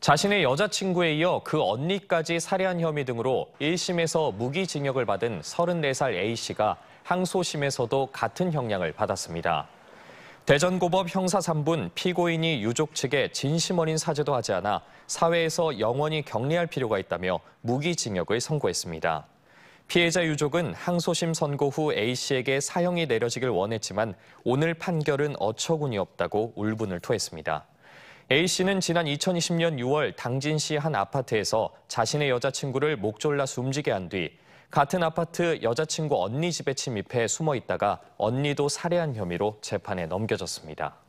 자신의 여자친구에 이어 그 언니까지 살해한 혐의 등으로 1심에서 무기징역을 받은 34살 A씨가 항소심에서도 같은 형량을 받았습니다. 대전고법 형사 3분 피고인이 유족 측에 진심어린 사죄도 하지 않아 사회에서 영원히 격리할 필요가 있다며 무기징역을 선고했습니다. 피해자 유족은 항소심 선고 후 A씨에게 사형이 내려지길 원했지만 오늘 판결은 어처구니 없다고 울분을 토했습니다. A씨는 지난 2020년 6월 당진시 한 아파트에서 자신의 여자친구를 목 졸라 숨지게 한 뒤 같은 아파트 여자친구 언니 집에 침입해 숨어 있다가 언니도 살해한 혐의로 재판에 넘겨졌습니다.